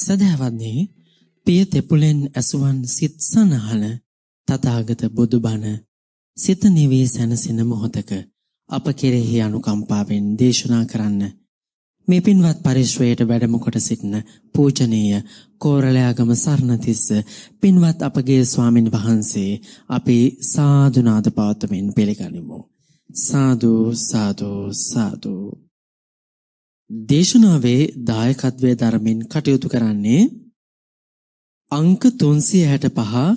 සදාවදී පිය තෙපුලෙන් ඇසුවන් සිත් සනහන තථාගත බුදුබණ සිත නිවේ සැනසෙන මොහතක අප කෙරෙහි අනුකම්පාවෙන් දේශනා කරන්න මේ පින්වත් පරිශ්‍රයට වැඩම කොට සිටින පූජනීය කෝරළයාගම සරණතිස්ස පින්වත් අපගේ ස්වාමින් වහන්සේ අපි සාදුනාද පවත්වමින් පිළිගනිමු සාදු සාදු සාදු දේශනාවේ දායකත්වයේ ධර්මින් කටයුතු කරන්නේ අංක 365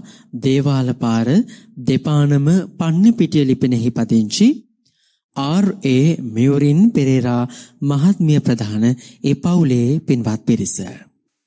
දේවාල පාර දෙපානම පන්නේ පිටිය ලිපිනෙහි පදිංචි ආර් ඒ මියුරින් පෙරේරා මහත්මිය ප්‍රධාන ඒ පවුලේ පින්වත් පිරිස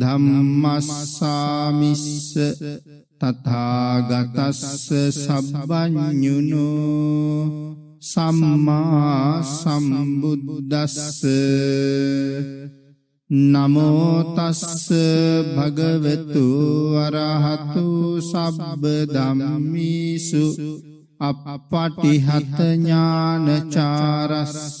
ධම්මස්සාමිස්ස තථාගතස්ස සබ්බඤුනෝ සම්මා සම්බුද්දස්ස නමෝ තස්ස භගවතු අරහතු සබ්බ ධම්මීසු අපපටිහත ඥානචාරස්ස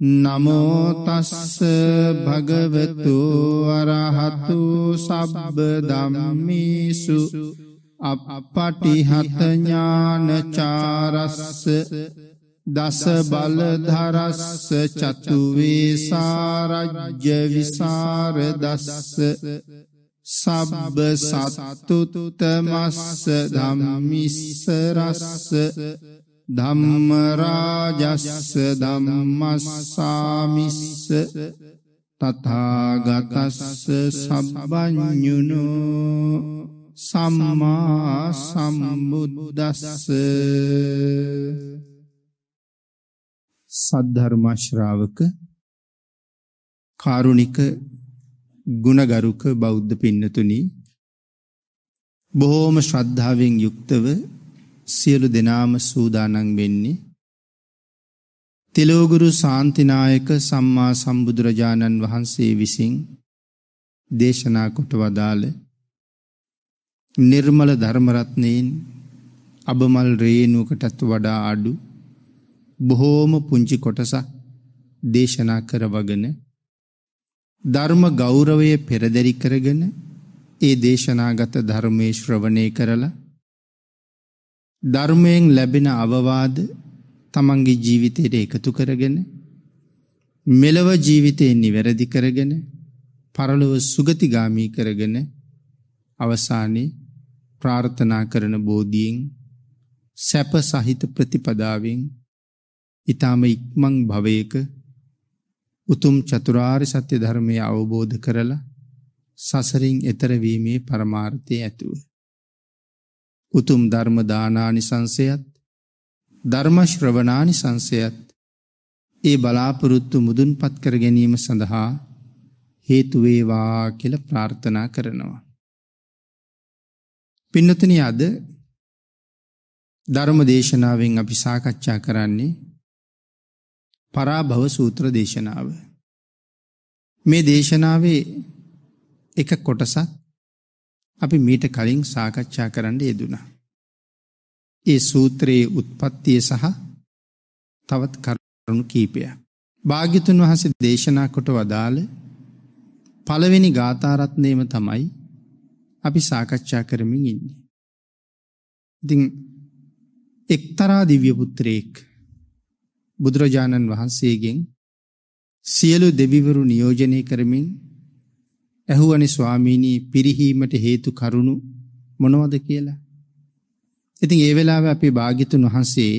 නමෝතස්ස භගවතු වරහතු සබ්බ දම්මිසු අපපටිහතඥානචාරස්ස දස බලධරස්ස චතුවේසාරජ්‍ය විසාරදස්ස සබ්බ සත්තුතුතමස්ස දම්මිස්සරස්ස ධම්ම රාජස්ස ධම්මස්සාමිස්ස තථාගතස්ස සබ්බඤුනෝ සම්මා සම්බුද්දස්ස සද්ධර්ම ශ්‍රාවක කාරුණික ගුණගරුක බෞද්ධ පින්නතුනි බොහෝම ශ්‍රද්ධාවෙන් යුක්තව සියලු දෙනාම සූදානන් වෙන්නේ. තෙලෝගුරු සාන්තිනායක සම්මා සම්බුදුරජාණන් වහන්සේ විසින් දේශනා කොට වදාළ නිර්මල ධර්මරත්නයෙන් අබමල් රේනුවකටත් වඩා අඩු බොහෝම පුංචි කොටසක් දේශනා කරවගෙන ධර්ම ගෞරවය පෙරදැරි කරගෙන ඒ දේශනාගත ධර්මේ ශ්‍රවණය කරලා ධර්මයෙන් ලැබෙන අවවාද තමන්ගේ ජීවිතයට එකතු කරගෙන මෙලව ජීවිතයෙන් නිවැරදි කරගෙන පරලොව සුගතිගාමී කරගෙන අවසානයේ ප්‍රාර්ථනා කරන බෝධීන් සැප සහිත ප්‍රතිපදාවෙන් ඊටම ඉක්මන් භවයක උතුම් චතුරාර්ය සත්‍ය ධර්මය අවබෝධ කරලා සසරින් එතර වීමේ පරමාර්ථය ඇතුව උතුම් ධර්ම දානානිසංසයත් ධර්ම ශ්‍රවණානිසංසයත් ඒ බලාපොරොත්තු මුදුන්පත් කර ගැනීම සඳහා හේතු වේවා කියලා ප්‍රාර්ථනා කරනවා. පින්නතනි අද ධර්ම දේශනාවෙන් අපි සාකච්ඡා කරන්නේ පරාභව සූත්‍ර දේශනාව. මේ දේශනාවේ එක කොටසක් අපි මීට කලින් සාකච්ඡා කරන්න යෙදුණා. ඒ සූත්‍රයේ උත්පත්තිය සහ තවත් කරුණු කීපයක්. භාගිතුන් වහසේ දේශනා කොට වදාළ පළවෙනි ගාථාරත්නයම තමයි අපි සාකච්ඡා කරමින් ඉන්නේ. ඉතින් එක්තරා දිව්‍යපුත්‍රයෙක් බුදුරජාණන් වහන්සේගෙන් සියලු දෙවිවරු නියෝජනය කරමින් ඇහුවනි ස්වාමීනී පිරිහීමට හේතු කරුණු මොනවද කියලා. ඉතින් ඒ වෙලාව අපේ භාගිතුන් වහන්සේ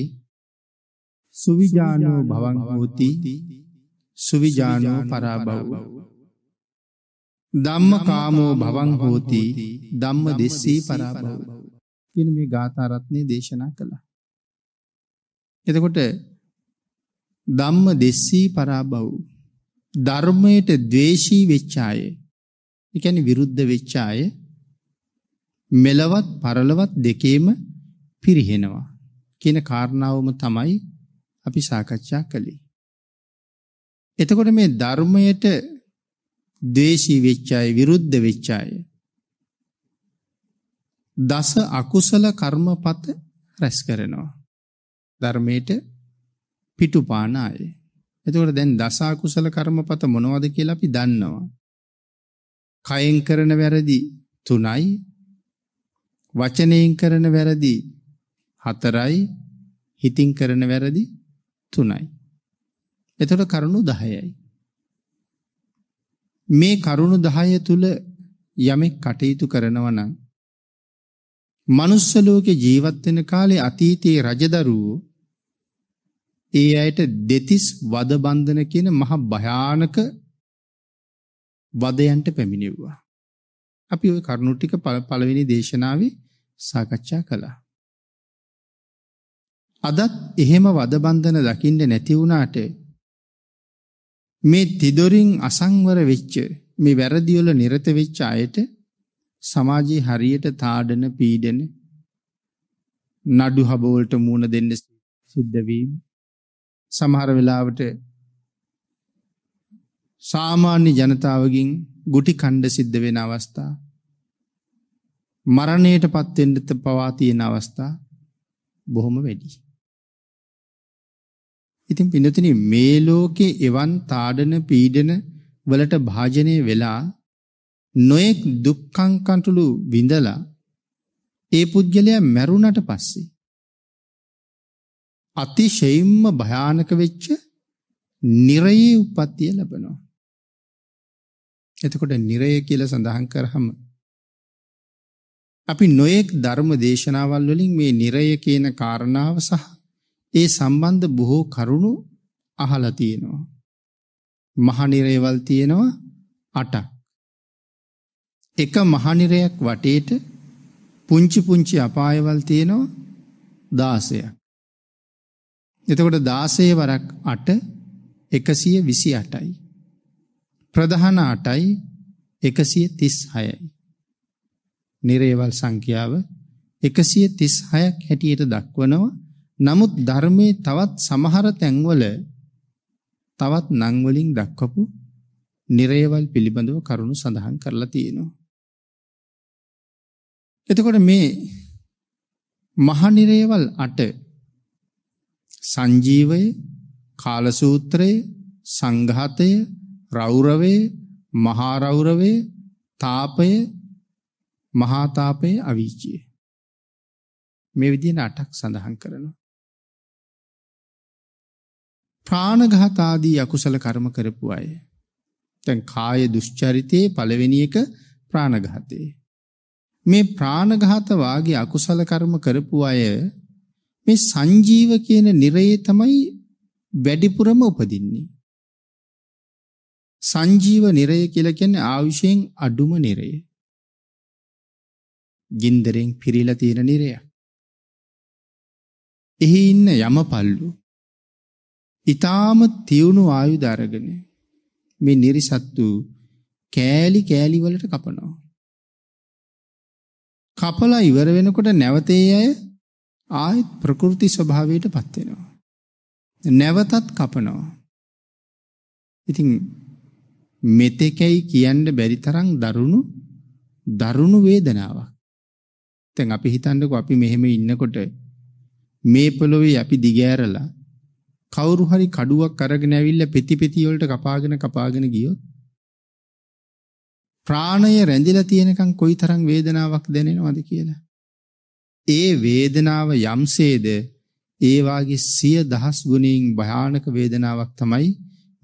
සුවිජානෝ භවන් හෝති සුවිජානෝ පරාභව ධම්ම කාමෝ භවන් හෝති ධම්ම දෙස්සී පරාභව කියන මේ ගාථාරත්නය දේශනා කළා. එතකොට ධම්ම දෙස්සී පරාභව ධර්මයට ද්වේෂී වෙච්චායේ ඒ කියන්නේ විරුද්ධ වෙච්ච අය මෙලවත් පරලවත් දෙකේම පිරිහෙනවා කියන කාරණාවම තමයි අපි සාකච්ඡා කළේ. එතකොට මේ ධර්මයට ද්වේෂී වෙච්ච අය විරුද්ධ වෙච්ච අය දස අකුසල කර්මපත රැස් කරනවා. ධර්මයට පිටුපාන අය. එතකොට දැන් දස අකුසල කර්මපත මොනවද කියලා අපි දන්නවා. කයෙන් කරන වැරදි 3යි වචනයෙන් කරන වැරදි 4යි හිතින් කරන වැරදි 3යි එතකොට කරුණු 10යි මේ කරුණු 10 තුල යමෙක් කටයුතු කරනවා නම් මනුස්ස ලෝකේ ජීවත් වෙන කාලේ අතීතයේ රජදරුවෝ ඒ අයට දෙතිස් වද බන්ධන කියන මහ භයානක වදයන්ට පැමිණෙව්වා. අපි ওই කරුණු ටික පළවෙනි දේශනාවේ සාකච්ඡා කළා. අදත් එහෙම වදබන්ධන දකින්න නැති වුණාට මේ තිදොරින් අසංවර වෙච්ච මේ වැරදි වල නිරත වෙච්ච අයට සමාජයේ හරියට තාඩන පීඩන නඩු හබ වලට මුණ දෙන්න සිද්ධ වීම සමහර වෙලාවට සාමාන්‍ය ජනතාවගින් ගුටි කණ්ඩ සිද්ධ වෙන අවස්ථා මරණයට පත්තෙන්ටත පවාතියෙන අවස්ථා බොහොම වැඩි. ඉතින් පිඳතින මේ ලෝකෙ එවන් තාඩන පීඩන වලට භාජනය වෙලා නොයෙක් දුක්කංකටුළු විඳලා ඒ පුද්ගලයා මැරුණට පස්සේ. අතිශයිම්ම භයානක වෙච්ච නිරයේ උපත්තිය ලබනවා. එතකොට නිරය කියලා සඳහන් කරහම අපි නොයෙක් ධර්ම දේශනාවල් වලින් මේ නිරය කියන කාරණාව සහ ඒ සම්බන්ධ බොහෝ කරුණු අහලා තියෙනවා. මහනිරේවල් තියෙනවා 8ක්. එක මහනිරයක් වටේට පුංචි පුංචි අපායවල් තියෙනවා 16ක්. එතකොට 16 වරක් 8 128යි. ප්‍රධාන අටයි එකසිය තිස් හයයි. නිරේවල් සංඛ්‍යාව එකසිය තිස් හයක් හැටියට දක්වනවා නමුත් ධර්මයේ තවත් සමහර තැන්වල තවත් නංවලින් දක්වපු නිරේවල් පිළිබඳව කරුණු සඳහන් කරලා තියෙනවා. එතකොට මේ මහනිරේවල් අට සංජීවය කාලසූත්‍රය සංඝාතය රෞරවේ මහා රෞරවේ තාපය මහා තාපය අවීචය මේ විදිහට අටක් සඳහන් කරනවා ප්‍රාණඝාත ආදී අකුසල කර්ම කරපු අය දැන් කාය දුෂ්චරිතයේ පළවෙනි එක ප්‍රාණඝාතේ මේ ප්‍රාණඝාත වාගේ අකුසල කර්ම කරපු අය මේ සංජීව කියන නිරයේ තමයි වැඩිපුරම උපදින්නේ සංජීව නිරය කියලා කියන්නේ ආයුෂයෙන් අඩුම නිරය. ගින්දරෙන් පිරීලා තියෙන නිරය. එහි ඉන්න යමපල්ලු ඊටාම තියුණු ආයු දරගෙන මේ නිරිසත්තු කෑලි කෑලි වලට කපනවා. කපලා ඉවර වෙනකොට නැවතේ අය ආයෙත් ප්‍රകൃති ස්වභාවයටපත් වෙනවා. නැවතත් කපනවා. ඉතින් මෙතෙකයි කියන්න බැරි තරම් දරුණු දරුණු වේදනාවක්. දැන් අපි හිතන්නකෝ අපි මෙහෙම ඉන්නකොට මේ පොළොවේ අපි දිගෑරලා කවුරු හරි කඩුවක් අරගෙන ඇවිල්ලා පෙති පෙති වලට කපාගෙන කපාගෙන ගියොත් ප්‍රාණය රැඳිලා තියෙනකන් කොයිතරම් වේදනාවක් දැනෙනවද කියලා. ඒ වේදනාව යම්සේද ඒ වාගේ සිය දහස් ගුණයෙන් භයානක වේදනාවක් තමයි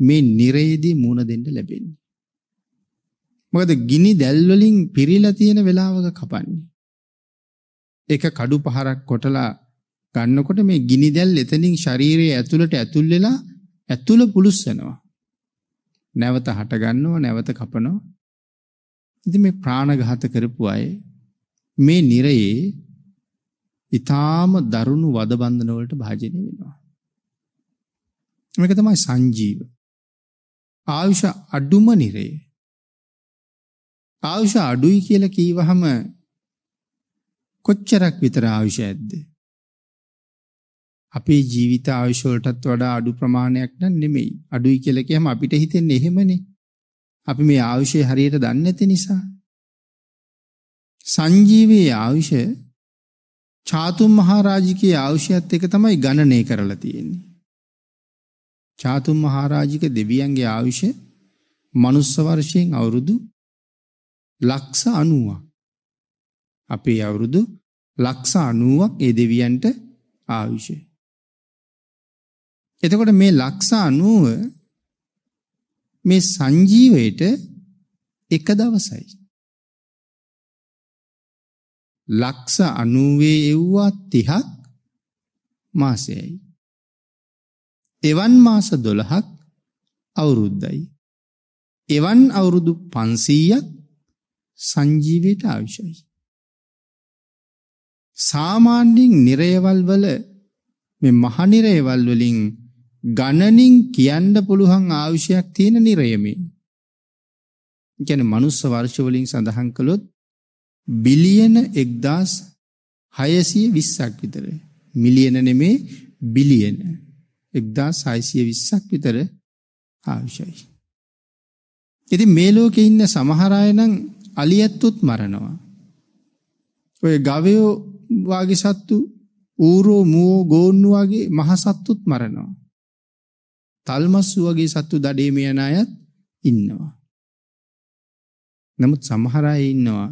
මේ නිරේදී මුණ දෙන්න ලැබෙන්නේ. මොකද ගිනි දැල් වලින් පිරීලා තියෙන වෙලාවක කපන්නේ. ඒක කඩු පහරක් කොටලා ගන්නකොට මේ ගිනි දැල් එතනින් ශරීරයේ ඇතුළට ඇතුල් වෙලා ඇතුළ පුළුස්සනවා. නැවත හට ගන්නවා නැවත කපනවා. ඉතින් මේ ප්‍රාණඝාත කරපු අය මේ නිරයේ ඊටාම දරුණු වද බන්ධන වලට භාජනය වෙනවා. මේක තමයි සංජීව. ආයුෂ අඩුම නිරේ. ආයුෂ අඩුයි කියලා කීවහම කොච්චරක් විතර ආයුෂ ඇද්ද? අපේ ජීවිත ආයුෂ වලටත් වඩා අඩු ප්‍රමාණයක් නම් නෙමෙයි. අඩුයි කියලා කියහම අපිට හිතෙන්නේ එහෙමනේ. අපි මේ ආයුෂය හරියට දන්නේ නැති නිසා. සංජීවයේ ආයුෂ චාතුම් මහරජිකේ ආයුෂයත් එක තමයි ගණනය කරලා තියෙන්නේ. චාතුම් මහරාජික දෙවියන්ගේ ආවිෂ මනුස්ස වර්ෂයෙන් අවුරුදු ලක්ෂ අනුවක් අපේ අවුරුදු ලක්ෂ අනුවක් ඒ දෙවියන්ට ආවිෂය. එතකොට මේ ලක්ෂ අනුව මේ සංජීවයට එක දවසයි. ලක්ෂ අනුවේ එව්වා තිහක් මාසයයි. එවන් මාස 12ක් අවුරුද්දයි. එවන් අවුරුදු 500ක් සංජීවයට අවශ්‍යයි. සාමාන්‍යයෙන් නිරයවල් වල මේ මහ නිරයවල් වලින් ගණනින් කියන්න පුළුවන් ආයුෂයක් තියෙන නිරය මේ. කියන්නේ මනුස්ස වර්ෂ වලින් සඳහන් කළොත් බිලියන 1620ක් විතර. මිලියන නෙමේ බිලියන. එක්දා සයිසිය විස්සක් විතර ආවිෂයි. එති මේ ලෝකෙ ඉන්න සමහරයනං අලියැත්තුත් මරණවා. ඔය ගවයෝ වගේ සත්තු ඌරෝ මුවෝ ගෝන්නු වගේ මහසත්තුත් මරණවා. තල්මස්සු වගේ සත්තු දඩේම යන අයත් ඉන්නවා. නමුත් සමහරය ඉන්නවා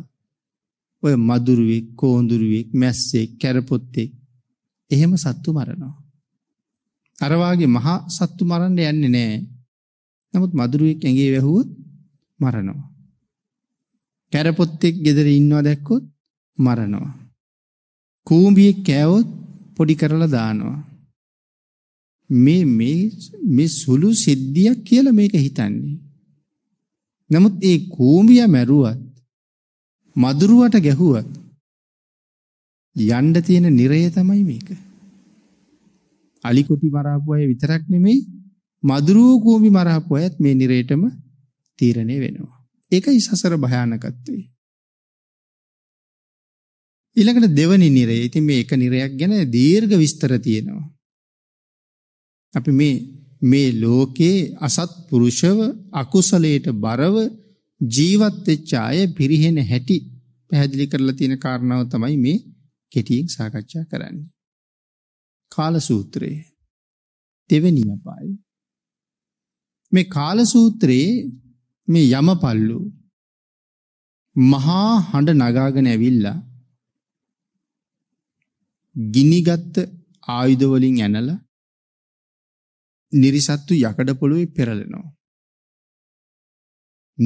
ඔය මදුරුවෙක් කෝඳුරුවෙක් මැස්සේ කැරපොත්තෙක් එහෙම සත්තු මරනවා. අර වාගේ මහා සත්තු මරන්න යන්නේ නැහැ. නමුත් මදුරුවෙක් ඇඟේ වැහුවොත් මරනවා. කැරපොත්තෙක් ගෙදර ඉන්නවා දැක්කොත් මරනවා. කූඹියෙක් කෑවොත් පොඩි කරලා දානවා. මේ මේ මේ සුළු සිද්ධියක් කියලා මේක හිතන්නේ. නමුත් ඒ කූඹියා මැරුවත් මදුරුවට ගැහුවත් යන්න තියෙන නිරය තමයි මේක. අලි කුටි මරහපු අය විතරක් නෙමෙයි මදුරුව කූඹි මරහපු අයත් මේ නිරේටම තීරණය වෙනවා. ඒකයි සසර භයානකත්වය. ඊළඟට දෙවනි නිරය. ඉතින් මේ එක නිරයක් ගැන දීර්ඝ විස්තර තියෙනවා. අපි මේ මේ ලෝකේ අසත්පුරුෂව අකුසලයට බරව ජීවත් වෙච්ච අය පිරිහෙන හැටි පැහැදිලි කරලා තියෙන කාරණාව තමයි මේ කෙටියෙන් සාකච්ඡා කරන්නේ. කාලසූත්‍රයේ දෙවෙනි අපාය මේ කාලසූත්‍රයේ මේ යමපල්ලු මහා හඬ නගාගෙන ඇවිල්ලා ගිනිගත් ආයුධ වලින් ඇනලා නිරිසත්තු යකඩ පොළොවේ පෙරලෙනවා.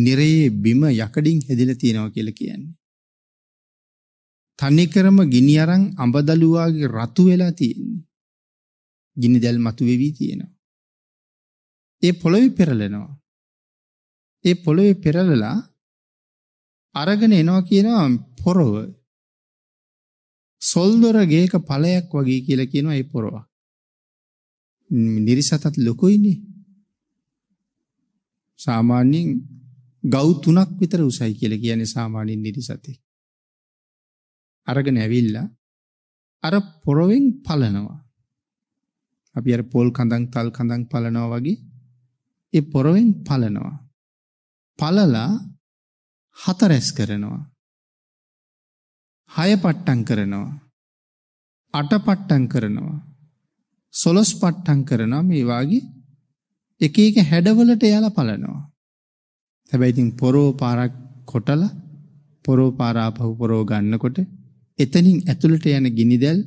නිරයේ බිම යකඩින් හැදිලා තියෙනවා කියලා කියන්නේ. තනිකරම ගිනි අරන් අඹදලුවාගේ රතු වෙලා තියෙන්නේ. ගිනි දැල් මතුවෙවී තියෙනවා. ඒ පොළොවේ පෙරලෙනවා. ඒ පොළොවේ පෙරලලා අරගෙන එනවා කියනවා පොරව. සොල්දොර ගේක ඵලයක් වගේ කියලා කියනවා ඒ පොරව. නිරිසතත් ලොකුයිනේ. සාමාන්‍යයෙන් ගව් තුනක් විතර උසයි කියලා කියන්නේ සාමාන්‍යයෙන් නිරිසතේ. අරගෙන ඇවිල්ලා අර පොරවෙන් පලනවා. අපි අර පොල් කඳන් තල් කඳන් පලනවා වගේ ඒ පොරවෙන් පලනවා. පලලා හතරැස් කරනවා. හය පට්ටම් කරනවා. අට පට්ටම් කරනවා. සොලොස් පට්ටම් කරනවා මේ වාගේ එක එක හැඩවලට යාලා පලනවා. හැබැයි ඉතින් පොරෝ පාරක් කොටලා පොරෝ පාර ආපහු පොරෝ ගන්නකොට එතනින් ඇතුළට යන ගිනිදැල්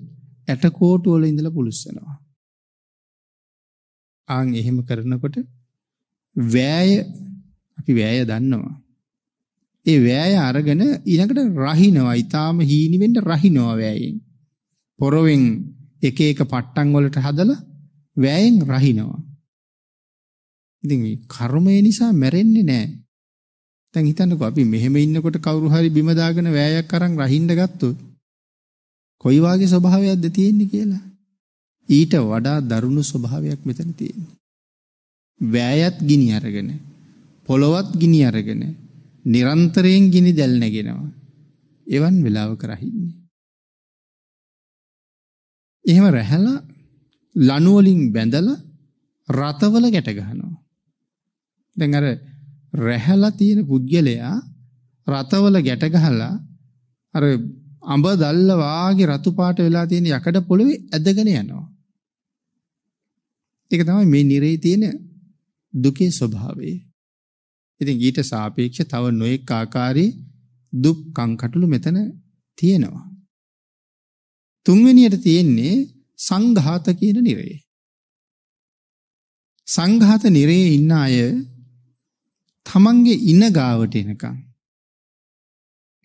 ඇටකෝටු වල ඉඳලා පුළුස්සනවා. ආන් එහෙම කරනකොට වෑය අපි වෑය දන්නවා. ඒ වෑය අරගෙන ඊළඟට රහිනවා. ඊටාම හීනි වෙන්න රහිනවා වෑයෙන්. පොරවෙන් එක එක පට්ටම් වලට හදලා වෑයෙන් රහිනවා. ඉතින් මේ කර්මය නිසා මැරෙන්නේ නැහැ. දැන් හිතන්නකෝ අපි මෙහෙම ඉන්නකොට කවුරු හරි බිම දාගෙන වෑයක් අරන් රහින්න ගත්තොත් කොයි වාගේ ස්වභාවයක්ද තියෙන්නේ කියලා. ඊට වඩා දරුණු ස්වභාවයක් මෙතන තියෙන්නේ. වෑයත් ගිනි අරගෙන පොළොවත් ගිනි අරගෙන නිරන්තරයෙන් ගිනි දැල් නැගෙනවා. එවන් වෙලාව කරහින්නේ. එහෙම රැහැල ලනුවලින් බැඳල රතවල ගැටගහනවා. දැන් අර රැහැලා තියෙන පුද්ගලයා රතවල ගැටගහලා අර අඹ දැල්ල වාගේ රතු පාට වෙලා තියෙන යකඩ පොළවේ ඇදගෙන යනවා. ඒක තමයි මේ නිරේ තියෙන දුකේ ස්වභාවය. ඉතින් ඊට සාපේක්ෂ තව නොඑක් ආකාරي දුක් කංකටලු මෙතන තියෙනවා. තුන්වෙනියට තියෙන්නේ සංඝාත කියන නිරේ. සංඝාත නිරේ ඉන්න අය තමන්ගේ ඉන ගාවට එනකම්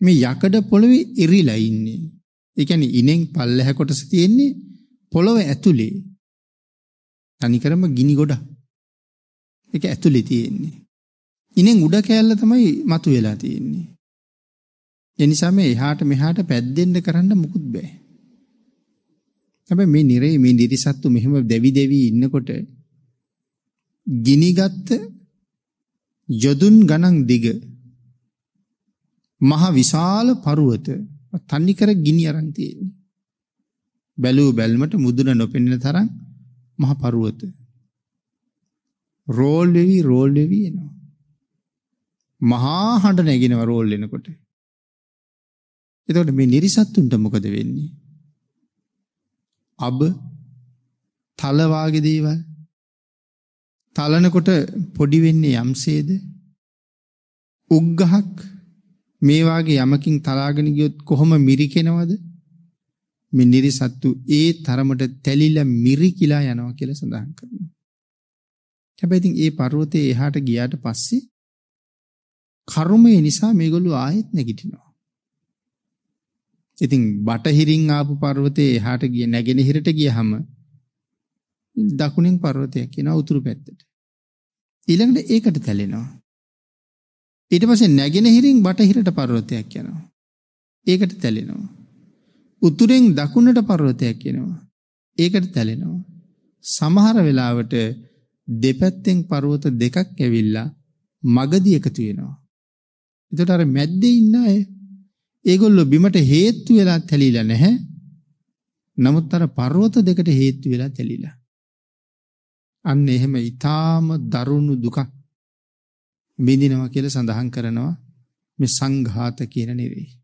මේ යකඩ පොළවේ ඉරිලා ඉන්නේ. ඒ කියන්නේ ඉනෙන් පල්ලෙහැ කොටස තියෙන්නේ පොළව ඇතුලේ. තනිකරම ගිනි ගොඩක්. ඒක ඇතුලේ තියෙන්නේ. ඉනෙන් උඩ කෑල්ල තමයි මතු වෙලා තියෙන්නේ. ඒ නිසා මේ එහාට මෙහාට පැද්දෙන්න කරන්න මුකුත් බෑ. හැබැයි මේ නිරේ මේ නිරිසත්තු මෙහෙම දෙවි දෙවි ඉන්නකොට ගිනිගත් යදුන් ගණන් දිග මහ විශාල පර්වත තන්නිකර ගිනි අරන් තියෙන්නේ. බැලූ බැල්මට මුදුන නොපෙනෙන තරම් මහ පර්වත රෝල් වෙවි රෝල් වෙවි එනවා. මහා හඬ නැගිනවා රෝල් වෙනකොට. එතකොට මේ නිර්සත්තුන්ට මොකද වෙන්නේ? අබ තල වාගේ දේවල් තලනකොට පොඩි වෙන්නේ යම්සේද? උග්ගහක් මේ වාගේ යමකින් තලාගෙන ගියොත් කොහොම මිරිකෙනවද? මේ නිරිසත්තු ඒ තරමට තැලිලා මිරිකිලා යනවා කියලා සඳහන් කරනවා. හැබැයි ඉතින් ඒ පර්වතයේ එහාට ගියාට පස්සේ කර්මය නිසා මේගොල්ලෝ ආයෙත් නැගිටිනවා. ඉතින් බටහිරින් ආපු පර්වතයේ එහාට ගිය නැගෙනහිරට ගියහම දකුණින් පර්වතයක් එනවා උතුරු පැත්තට. ඊළඟට ඒකට තැලෙනවා. ඊට පස්සේ නැගෙනහිරින් බටහිරට පර්වතයක් යනවා. ඒකට තැලෙනවා. උතුරෙන් දකුණට පර්වතයක් එනවා. ඒකට තැලෙනවා. සමහර වෙලාවට දෙපැත්තෙන් පර්වත දෙකක් ඇවිල්ලා මගදී එකතු වෙනවා. එතකොට අර මැද්දේ ඉන්න අය ඒගොල්ලෝ බිමට හේතු වෙලා තැලිලා නැහැ. නමුත් අර පර්වත දෙකට හේතු වෙලා තැලිලා. අන්න එහෙම ඊටාම දරුණු දුකක් විඳිනවා කියලා සඳහන් කරනවා මේ සංඝාත කියන නිරේ.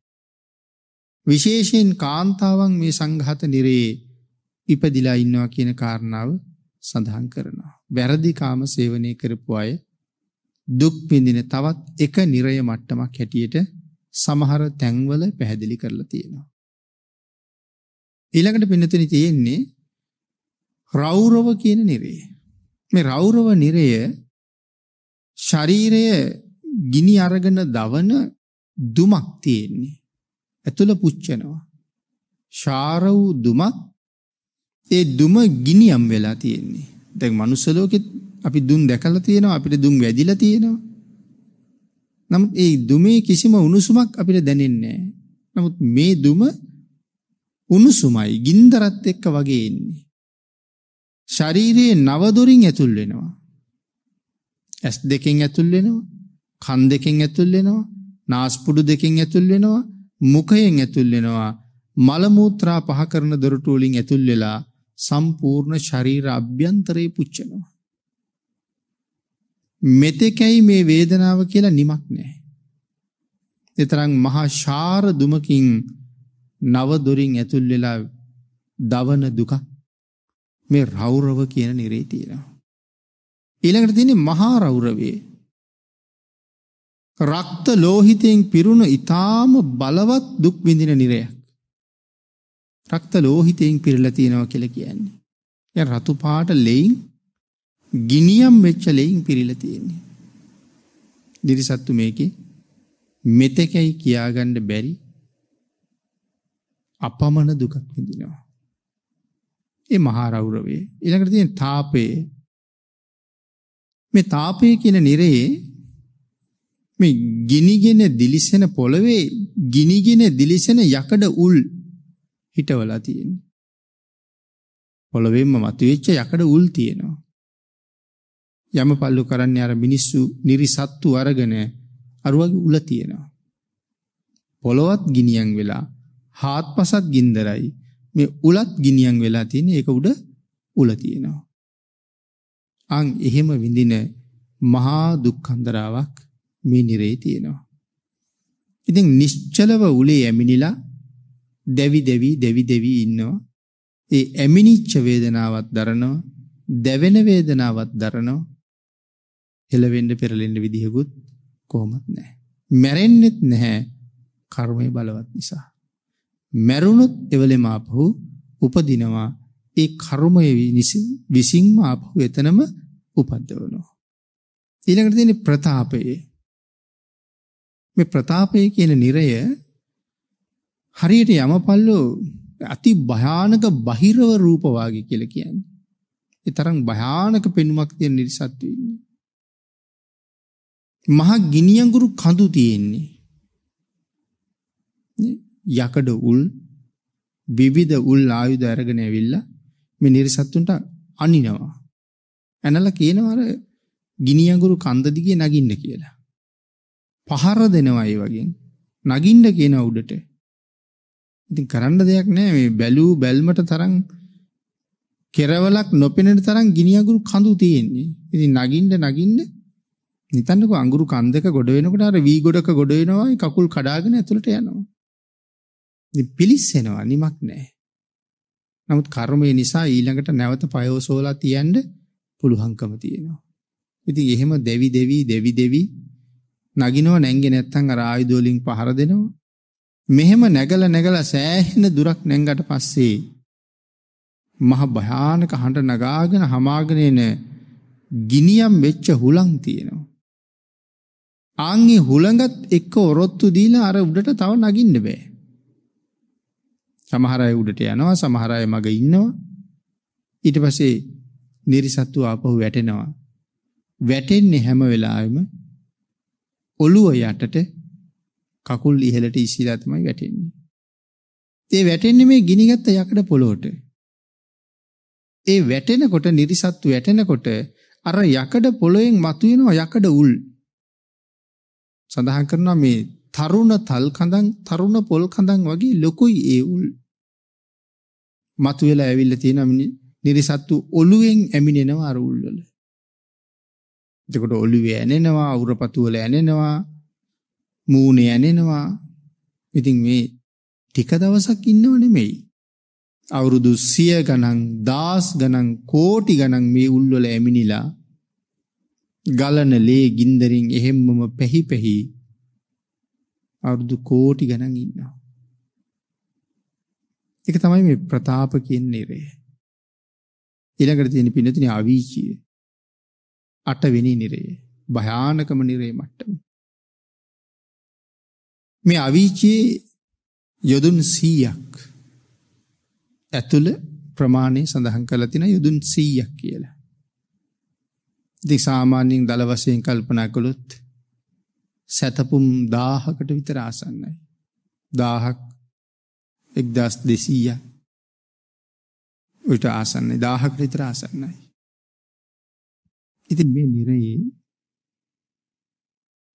විශේෂයෙන් කාන්තාවන් මේ සංඝාත නිරේ ඉපදිලා ඉන්නවා කියන කාරණාව සඳහන් කරනවා. වැරදි කාම සේවනය කරපු අය දුක් විඳින තවත් එක නිරය මට්ටමක් හැටියට සමහර තැන්වල පැහැදිලි කරලා තියෙනවා. ඊළඟට පින්නතුනි තියෙන්නේ රෞරව කියන නිරය. මේ රෞරව නිරය ශරීරය ගිනි අරගෙන දවන දුමක් තියෙන්නේ. ඇතුළ පුච්චනවා. ශාර වූ දුමක් ඒ දුම ගිනියම් වෙලා තියෙන්නේ. දැන් මනුස්ස ලෝකෙත් අපි දුම් දැකලා තියෙනවා අපිට දුම් වැදිලා තියෙනවා. නමුත් ඒ දුමේ කිසිම උණුසුමක් අපිට දැනෙන්නේ නැහැ. නමුත් මේ දුම උණුසුමයි ගින්දරත් එක්ක වගේ එන්නේ. ශරීරයේ නව දොරින් ඇතුල් වෙනවා. ඇස් දෙකෙන් ඇතුල් වෙනවා. කන් දෙකෙන් ඇතුල් වෙනවා. නාස්පුඩු දෙකෙන් ඇතුල් වෙනවා. මුඛයෙන් ඇතුල් වෙනවා මල මූත්‍රා පහ කරන දොරටු වලින් ඇතුල් වෙලා සම්පූර්ණ ශරීර අභ්‍යන්තරේ පුච්චනවා. මෙතෙකයි මේ වේදනාව කියලා නිමක් නැහැ. එතරම් මහා ශාර දුමකින් නව දොරින් ඇතුල් වෙලා දවන දුක මේ රෞරව කියන නිරේ තියෙනවා. ඊළඟට තියෙන්නේ මහා රෞරවේ රක්ත ලෝහිතයෙන් පිරුණු ඊටාම බලවත් දුක් විඳින නිරයක්. රක්ත ලෝහිතයෙන් පිරලා තියෙනවා කියලා කියන්නේ. දැන් රතු පාට ලෙයින් ගිනියම් වෙච්ච ලෙයින් පිරিলা තියෙන්නේ. දිරිසත්තු මේකේ මෙතෙකයි කියාගන්න බැරි අපමණ දුකක් විඳිනවා. ඒ මහා රෞරවේ ඊළඟට තියෙන තාපය මේ තාපය කියන නිරයේ මේ ගිනිගෙන දිලිසෙන පොළවේ ගිනිගෙන දිලිසෙන යකඩ උල් හිටවලා තියෙන්නේ. පොළවෙන්ම මතුවෙච්ච යකඩ උල් තියෙනවා. යම පල්ලු කරන්නේ අර මිනිස්සු නිරිසත්තු අරගෙන අරුවගේ උල තියෙනවා. පොළොවත් ගිනියන් වෙලා හාත්පසත් ගින්දරයි මේ උලත් ගිනියන් වෙලා තියෙන ඒක උඩ උල තියෙනවා. අන් එහෙම විඳින මහා දුක්ඛන්දරාවක් මේ නිරේ තියෙනවා. ඉතින් නිශ්චලව උලේ ඇමිනිලා දෙවි දෙවි දෙවි දෙවි ඉන්නවා. ඒ ඇමිනිච්ච වේදනාවක් දරනවා. දැවෙන වේදනාවක් දරනවා. හෙලවෙන්න පෙරලෙන්න විදිහකුත් කොහොමත් නැහැ. මැරෙන්නෙත් නැහැ කර්මය බලවත් නිසා. මැරුණොත් එවලෙම ආපහු උපදිනවා. ඒ කර්මය විසින්ම ආපහු එතනම උපද්දවනවා. ඊළඟට තියෙන ප්‍රතාපයේ මේ ප්‍රතාපය කියන නිරය හරියට යමපල්ලෝ අති භයානක බහිරව රූප වාගේ කියලා කියන්නේ. ඒ තරම් භයානක පෙනුමක් තියෙන නිර්සත් වෙන්නේ. මහ ගිනි අඟුරු කඳු තියෙන්නේ. යකඩ උල් විවිධ උල් ආයුධ අරගෙන ඇවිල්ලා මේ නිර්සත්තුන්ට අනිනවා. ඇනලා කියනවා අර ගිනි අඟුරු කඳ දිගේ නගින්න කියලා. පහර දෙනවා ඒ වගේ. නගින්න කියන උඩට. ඉතින් කරන්න දෙයක් නැහැ මේ බැලූ බැල්මට තරම් කෙරවලක් නොපෙනෙන තරම් ගිනි අඟුරු කඳු තියෙන්නේ. ඉතින් නගින්න නගින්න නිතන්නකෝ අඟුරු කන්දක ගොඩ වෙනකොට අර වී ගොඩක ගොඩ වෙනවායි කකුල් කඩාගෙන ඇතුළට යනවා. ඉතින් පිලිස්සෙනවා නිමක් නැහැ. නමුත් කර්මය නිසා ඊළඟට නැවත පයෝසෝලා තියන්න පුළුවන්කම තියෙනවා. ඉතින් එහෙම දෙවි දෙවි දෙවි දෙවි නගිනව නැංගේ නැත්තම් අර ආයුධ වලින් පහර දෙනවා. මෙහෙම නැගලා නැගලා සෑහෙන දුරක් නැංගට පස්සේ මහ භයානක හඬ නගාගෙන හමාගෙන එන ගිනියම් වෙච්ච හුලං තියෙනවා. ආන්ගේ හුලඟත් එක්ක ඔරොත්තු දීලා අර උඩට තව නගින්න බෑ. සමහර අය උඩට යනවා සමහර අය මග ඉන්නවා. ඊට පස්සේ නිරිසත්තු ආපහු වැටෙනවා. වැටෙන්නේ හැම වෙලාවෙම ඔළුව යටට කකුල් ඉහළට ඉසිලා තමයි වැටෙන්නේ. ඒ වැටෙන්නේ මේ ගිනිගත් යකඩ පොළොවට. ඒ වැටෙනකොට නිරිසත් වැටෙනකොට අර යකඩ පොළොවෙන් මතුවෙනවා යකඩ උල්. සඳහන් කරනවා මේ තරුණ තල් කඳන් තරුණ පොල් කඳන් වගේ ලොකුයි ඒ උල්. මතුවෙලා ඇවිල්ලා තියෙන නිරිසත්තු ඔළුවෙන් ඇමිනෙනවා අර උල්වල. එතකොට ඔළුවේ ඇනෙනවා, උරපතුවල ඇනෙනවා, මූණේ ඇනෙනවා. ඉතින් මේ ටික දවසක් ඉන්නව නෙමෙයි. අවුරුදු 100 ගණන්, 1000 ගණන්, කෝටි ගණන් මේ උල්වල ඇමිනිලා ගලන ලේ ගින්දරින් එහෙම්මම පැහි පැහි අවුරුදු කෝටි ගණන් ඉන්නවා. ඒක තමයි මේ ප්‍රතාප කියන්නේ නේ. ඊළඟට තියෙන පින්නතිනේ අවීචිය. අටවෙනි නිරේ භයානකම නිරේ මට්ටම මේ අවීචී යොදුන් 100ක් ඇතුළ ප්‍රමාණය සඳහන් කරලා තියෙන යොදුන් 100ක් කියලා. ඉතින් සාමාන්‍යයෙන් දල වශයෙන් කල්පනා කළොත් සතපුම් 1000කට විතර ආසන්නයි. 1000ක් 1200ක් උට ආසන්නයි 1000කට විතර ආසන්නයි. ඉතින් මේ නිරයේ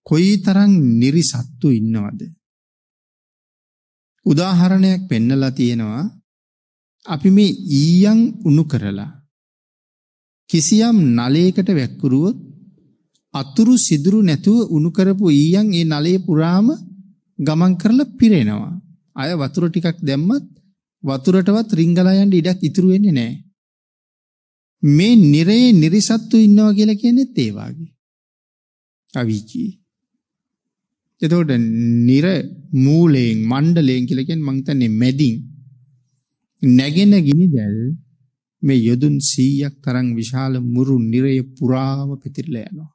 කොයිතරම් නිරිසත්තු ඉන්නවද? උදාහරණයක් පෙන්නලා තියෙනවා අපි මේ ඊයන් උණු කරලා කිසියම් නලයකට වැක්කුරුවොත් අතුරු සිදුරු නැතුව උණු කරපු ඊයන් ඒ නලය පුරාම ගමන් කරලා පිරෙනවා. අය වතුර ටිකක් දැම්මත් වතුරටවත් රිංගලා යන්න ඉඩක් ඉතුරු වෙන්නේ නැහැ. මේ නිරේ නිරිසත්තු ඉන්නවා කියලා කියන්නේත් ඒ වාගේ. අවීචී. එතකොට නිර මූලයෙන් මණ්ඩලයෙන් කියලා කියන්නේ මං හිතන්නේ මැදින් නැගෙන ගිනිදැල් මේ යොදුන් 100ක් තරම් විශාල මුරු නිරය පුරාම පිතිරලා යනවා.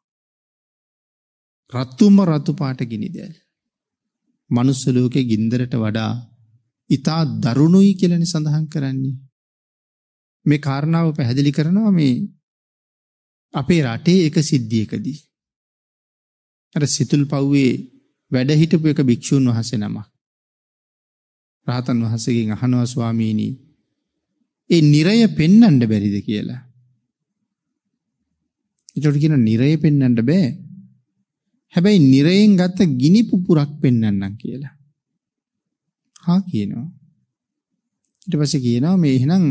රත්තුම රතු පාට ගිනිදැල්. මනුස්ස ලෝකේ ගින්දරට වඩා ඊතා දරුණුයි කියලානේ සඳහන් කරන්නේ. මේ කාරණාව පැහැදිලි කරනවා මේ අපේ රටේ එක සිද්ධියකදී. අර සිතුල් පව්වේ වැඩ හිටපු එක භික්ෂූන් වහන්සේ නමක්. රාතන් වහන්සේගෙන් අහනවා ස්වාමීනි ඒ නිරය පෙන්වන්න බැරිද කියලා. ඒකට කියන නිරය පෙන්වන්න බෑ. හැබැයි නිරයෙන් ගත්ත ගිනි පුපුරක් පෙන්වන්නම් කියලා. හා කියනවා. ඊට පස්සේ කියනවා මේ එහෙනම්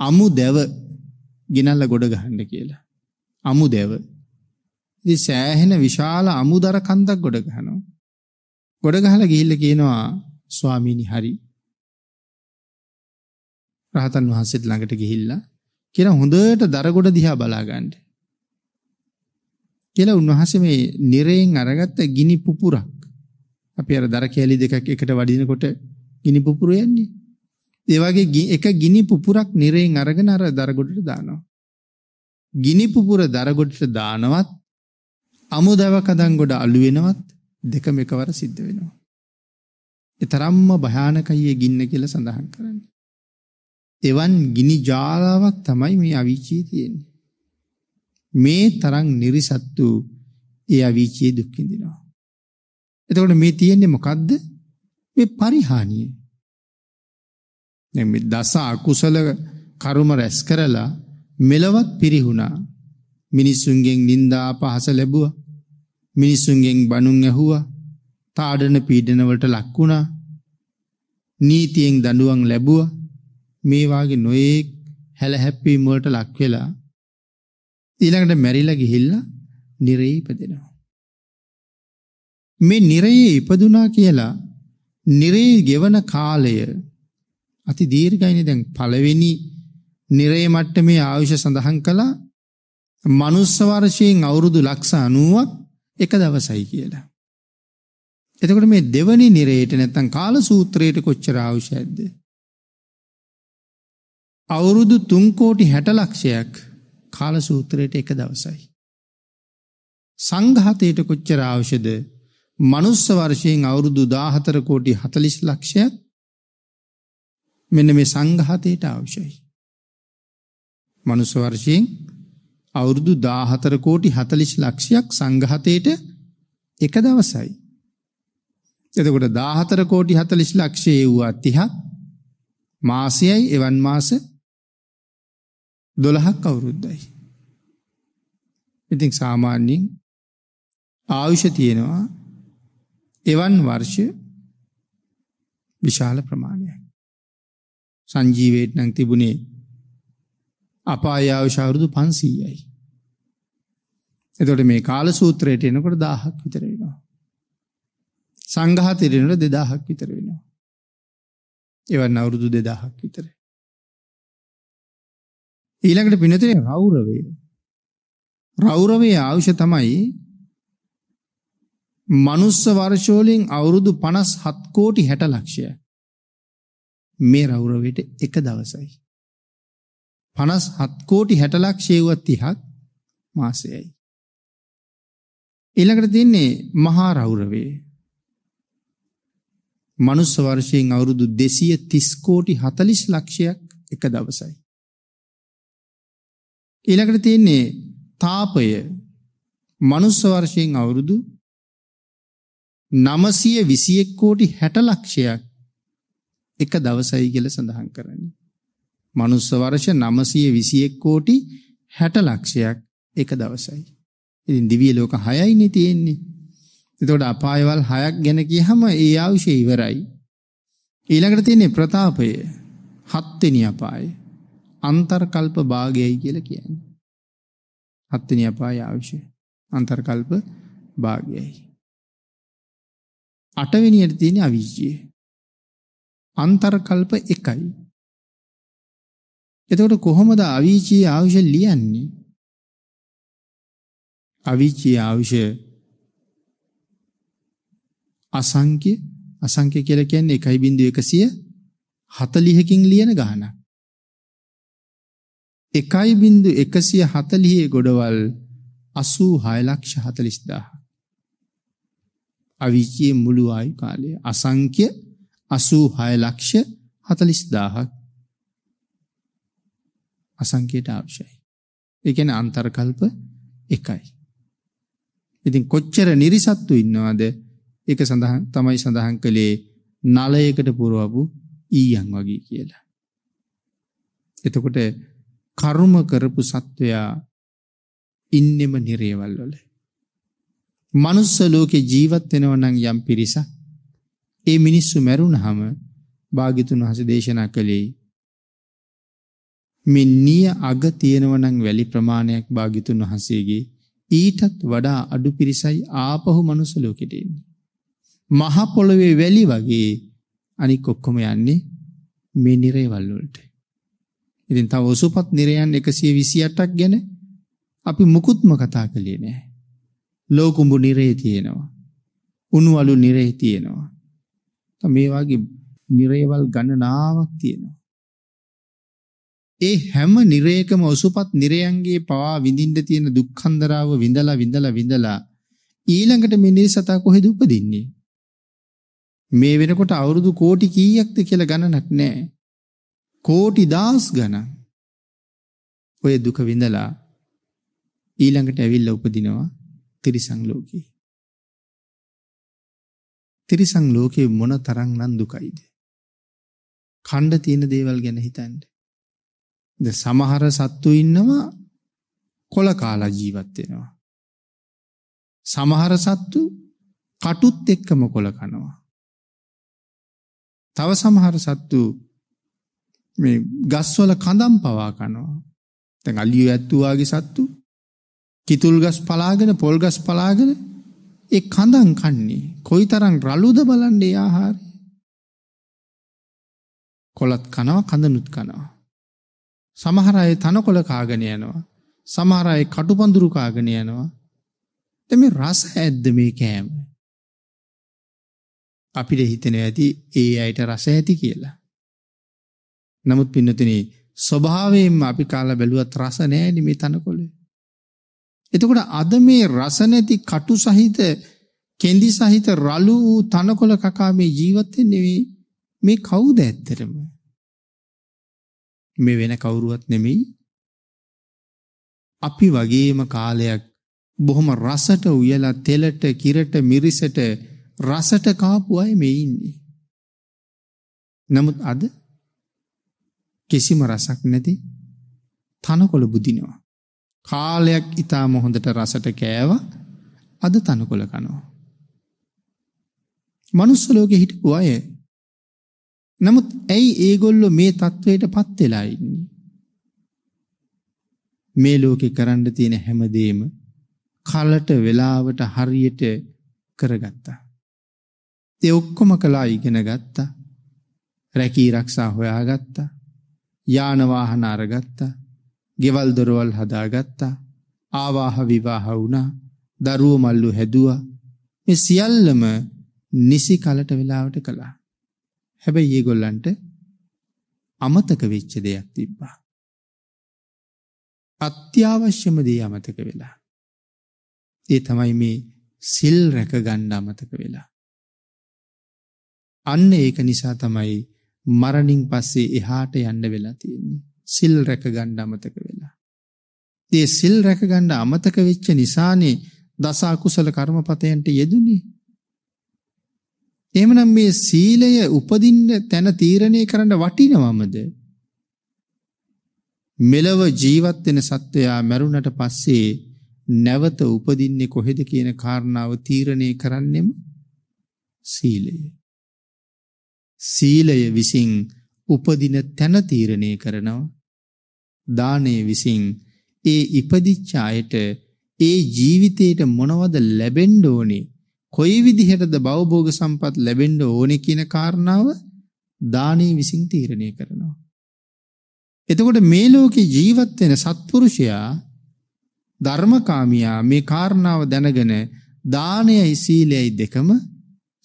අමු දැව ගෙනල්ලා ගොඩ ගහන්න කියලා. අමු දැව. ඉතින් සෑහෙන විශාල අමුදර කන්දක් ගොඩ ගහනවා. ගොඩ ගහලා ගිහිල්ලා කියනවා ස්වාමීනි හරි. රහතන් වහන්සේත් ළඟට ගිහිල්ලා කියන හොඳට දර ගොඩ දිහා බලා ගන්න. කියලා උන්වහන්සේ මේ නිරයෙන් අරගත්ත ගිනි පුපුරක් අපි අර දර කැලි දෙකක් එකට වඩිනකොට ගිනි පුපුර යන්නේ ඒ වගේ එක ගිනි පුපුරක් නිරයෙන් අරගෙන අර දරගොඩට දානවා. ගිනි පුපුර දරගොඩට දානවත් අමුදව කඳන් ගොඩ අළු වෙනවත් දෙකම එකවර සිද්ධ වෙනවා. ඒ තරම්ම භයානකයි ගින්න කියලා සඳහන් කරන්නේ. එවන් ගිනි ජාලාවක් තමයි මේ අවීචියේ තියෙන්නේ. මේ තරම් නිර්සත්තු ඒ අවීචියේ දුක් විඳිනවා. එතකොට මේ තියෙන්නේ මොකද්ද? මේ පරිහානිය. දස අකුසල කරුම රැස් කරලා මෙලවත් පිරිහුණා. මිනිස්සුන්ගෙන් නින්දා අපහස ලැබුවා. මිනිස්සුන්ගෙන් බණුන් ඇහුවා. තාඩන පීඩනවලට ලක් වුණා. නීතියෙන් දඬුවම් ලැබුවා. මේ වාගේ නොයේක් හැලහැප්පීම් වලට ලක් වෙලා ඊළඟට මැරිලා ගිහිල්ලා නිරේ ඉපදෙනවා. මේ නිරයේ ඉපදුනා කියලා නිරේ ගෙවන කාලය අති දීර්ඝයිනේ දැන් පළවෙනි නිරේ මට්ටමේ ආයුෂ සඳහන් කළා මනුස්ස වර්ෂයෙන් අවුරුදු ලක්ෂ 90ක් එක දවසයි කියලා. එතකොට මේ දෙවනි නිරේට නැත්තම් කාල සූත්‍රයට කොච්චර ආයුෂයක්ද? අවුරුදු 3 කෝටි 60 ලක්ෂයක් කාල සූත්‍රයට එක දවසයි. සංඝාතයට කොච්චර අවශ්‍යද? මනුස්ස වර්ෂයෙන් අවුරුදු 14 කෝටි 40 ලක්ෂයක් මෙන්න මේ සංඝාතයට අවශ්‍යයි. මනුස්ස වර්ෂයෙන් අවුරුදු 14 කෝටි 40 ලක්ෂයක් සංඝාතයට එක දවසයි. එතකොට 14 කෝටි 40 ලක්ෂයේ වූ 30ක් මාසයයි එවන් මාස 12ක් අවුරුද්දයි. ඉතින් සාමාන්‍යයෙන් ආයුෂ තියෙනවා එවන් වර්ෂ විශාල ප්‍රමාණයක්. සංජීවයට නං තිබුණේ අපායාව ශවුරුදු පන්සීයයි. එතොට මේ කාල සූත්‍රයට එනකොට දාහක් විතර වෙනවා. සංගහතෙරෙනට දෙදාහක් විතර වෙනවා. එවන් අවුරුදු දෙදාහක් විතර. ඊළඟට පිනතිේ රෞරවය. රෞරවේ ආවුෂ තමයි මනුස්ස වර්ශෝලින් අවුරුදු පනස් හත්කෝටි හැට ලක්ෂය. මේ රෞරවයට එක දවසයි. 57 කෝටි 60 ලක්ෂ 30ක් මාසයයි. ඊළඟට තියෙන්නේ මහා රෞරවය. මනුස්ස වර්ෂයෙන් අවුරුදු 230 කෝටි 40 ලක්ෂයක් එක දවසයි. ඊළඟට තියෙන්නේ තාපය. මනුස්ස වර්ෂයෙන් අවුරුදු 921 කෝටි 60 ලක්ෂයක් එක දවසයි කියලා සඳහන් කරන්නේ. මනුස්ස වර්ෂ 921 කෝටි 60 ලක්ෂයක් එක දවසයි. ඉතින් දිව්‍ය ලෝක 6යිනේ තියෙන්නේ. එතකොට අපායවල් 6ක් ගැන කියහම ඒ අවශ්‍ය ඉවරයි. ඊළඟට තියෙන්නේ ප්‍රතාපය. හත්වෙනි අපාය. අන්තර්කල්ප භාගයයි කියලා කියන්නේ. හත්වෙනි අපාය අවශ්‍ය. අන්තර්කල්ප භාගයයි. අටවෙනියට තියෙන්නේ අවීචිය. අන්තර්කල්ප එකයි. එතකොට කොහොමද අවීචී ආයුෂ ලියන්නේ? අවීචී ආයුෂ අසංඛ්‍ය අසංඛ්‍ය කියලා කියන්නේ 1.140කින් ලියන ගණනක්. 1.140 ගොඩවල් 86 ලක්ෂ 40000. අවීචී මුළු ආයු කාලය අසංඛ්‍ය 86 ලක්ෂ 40000ක් අසංකේත අවශ්‍යයි. ඒ කියන්නේ අන්තර්කල්ප එකයි. ඉතින් කොච්චර නිර්සත්තු ඉන්නවද? ඒක සඳහන් තමයි සඳහන් කළේ නලයකට පුරවපු ඊයන් වගේ කියලා. එතකොට කර්ම කරපු සත්වයා ඉන්නෙම නිරේවල් වල. මනුස්ස ලෝකේ ජීවත් වෙනව නම් යම් පිරිසක් ඒ මිනිස්සු මැරුණහම භාග්‍යතුන් වහන්සේ දේශනා කළේ මේ නිය අග තියෙනවනම් වැලි ප්‍රමාණයක් භාග්‍යතුන් වහන්සේගේ ඊටත් වඩා අඩු පිරිසයි ආපහු මනුස්ස ලෝකෙට එන්නේ. මහ පොළවේ වැලි වගේ අනික ඔක්කොම යන්නේ මේ නිරේවල් වලට. ඉතින් තව ඔසුපත් නිරයන් 128ක් ගැන අපි මුකුත්ම කතා කළේ නැහැ. ලෝකුඹු නිරේ තියෙනවා. උණුවලු නිරේ තියෙනවා. මේ වගේ නිරේවල් ගණනාවක් තියෙනවා. ඒ හැම නිරේකම ඔසුපත් නිරයන්ගේ පවා විඳින්න තියෙන දුක්ඛන්දරාව විඳලා විඳලා විඳලා ඊළඟට මේ නිර්සතා කොහෙද උපදින්නේ? මේ වෙනකොට අවුරුදු කෝටි කීයක්ද කියලා ගණනක් නැහැ. කෝටි දාස් ගණන්. ඔය දුක විඳලා ඊළඟට ඇවිල්ලා උපදිනවා තිරිසන් ලෝකේ. තිරිසං ලෝකයේ මොන තරං නම් දුකයිද. කණ්ඩ තියෙන දේවල් ගැන හිතන්ට. ද සමහර සත්තු ඉන්නවා කොල කාලා ජීවත්වෙනවා. සමහර සත්තු කටුත් එක්කම කොල කනවා. තව සමහර සත්තු මේ ගස්වල කඳම් පවා කනවා. තැන් අලිය ඇත්තුවාගේ සත්තු කිතුල් ගස් පලාගෙන පොල් ගස් පලාගෙන ඒ කඳන් කන්නේ කොයි තරං රලුද බලන්ඩේ ආහාරය කොළත් කනවා කඳනුත් කනවා. සමහරය තනකොළ කාගෙන යනවා සමහරය කටුපඳුරු කාගෙන යනවා ත මේ රස ඇද්ද මේ කෑම අපිට හිතන ඇති ඒ අයට රස ඇති කියලා නමුත් පින්නතින ස්වභාවයෙන් අපි කාලා බැලුවත් රස නෑන මේ තනකොළ එතකොට අද මේ රස නැති කටු සහිත කෙඳි සහිත රළු වූ තනකොළ කකා මේ ජීවත් වෙන්නේ මේ මේ කවුද ඇත්තටම? මේ වෙන කවුරුවත් නෙමෙයි. අපි වගේම කාලයක් බොහොම රසට උයලා තෙලට කිරට මිරිසට රසට කාපු අය මේ ඉන්නේ. නමුත් අද කිසිම රසක් නැති තනකොළ බුදිනවා. කාලයක් ඉතා මොහොඳට රසට කෑව අද තනකොළ කනවා. මනුස්සලෝක හිටපු අය නමුත් ඇයි ඒගොල්ලො මේ තත්ත්වයට පත්වෙලා ඉන්නේ. මේ ලෝකෙ කරන්න තියෙන හැමදේම කලට වෙලාවට හරියට කරගත්තා. ඒ ඔක්කොම කලා ඉගෙන ගත්තා. රැකී රක්ෂා හොයාගත්තා. යානවාහන අරගත්තා. ගෙවල් දොරවල් හදාගත්තා ආවාහ විවාහ වුණා දරුව මල්ලු හැදුවා මේ සියල්ලම නිසි කලට වෙලාවට කළා හැබැයි ඒගොල්ලන්ට අමතක වෙච්ච දෙයක් තිබ්බා අත්‍යවශ්‍යම දේ අමතක වෙලා ඒ තමයි මේ සිල් රැක ගන්න අමතක වෙලා අන්න ඒක නිසා තමයි මරණින් පස්සේ එහාට යන්න වෙලා තියෙන්නේ සිල් රැක ගන්න අමතක වෙලා. ඒ සිල් රැක ගන්න අමතක වෙච්ච නිසානේ දස අකුසල කර්මපතයන්ට යෙදුනේ. එහෙමනම් මේ සීලය උපදින්න තැන තීරණය කරන්න වටිනවමද? මෙලව ජීවත් වෙන සත්වයා මරුණට පස්සේ නැවත උපදින්නේ කොහෙද කියන කාරණාව තීරණය කරන්නෙම සීලය. සීලය විසින් උපදින තැන තීරණය කරනවා. දානය විසින් ඒ ඉපදිච්ච අයට ඒ ජීවිතේට මොනවද ලැබෙන්න ඕනේ? කොයි විදිහටද භවභෝග සම්පත් ලැබෙන්න ඕනේ කියන කාරණාව දානය විසින් තීරණය කරනවා. එතකොට මේ ලෝකේ ජීවත් වෙන සත්පුරුෂයා ධර්මකාමියා මේ කාරණාව දැනගෙන දානයයි සීලයයි දෙකම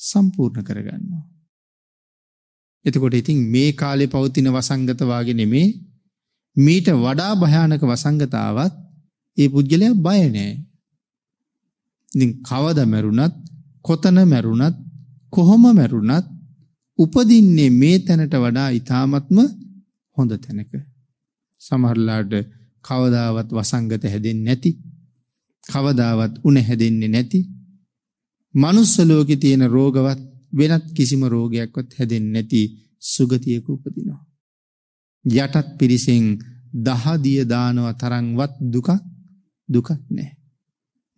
සම්පූර්ණ කරගන්නවා. එතකොට ඉතින් මේ කාලේ පවතින වසංගතවාගේ නෙමේ මීට වඩා භයානක වසංගතාවත් ඒ පුද්ගලයා බය නෑ. ඉතින් කවද මැරුණත් කොතන මැරුණත් කොහොම මැරුණත් උපදින්නේ මේ තැනට වඩා ඊ타මත්ම හොඳ තැනක. සමහරලාට කවදාවත් වසංගත හැදෙන්නේ නැති කවදාවත් උණ හැදෙන්නේ නැති මනුස්ස ලෝකේ තියෙන රෝගවත් වෙනත් කිසිම රෝගයක්වත් හැදෙන්නේ නැති සුගතියක උපදිනවා. යටත් පිරිසෙන් දහදිය දානවා තරම්වත් දුකක් දුකක් නැහැ.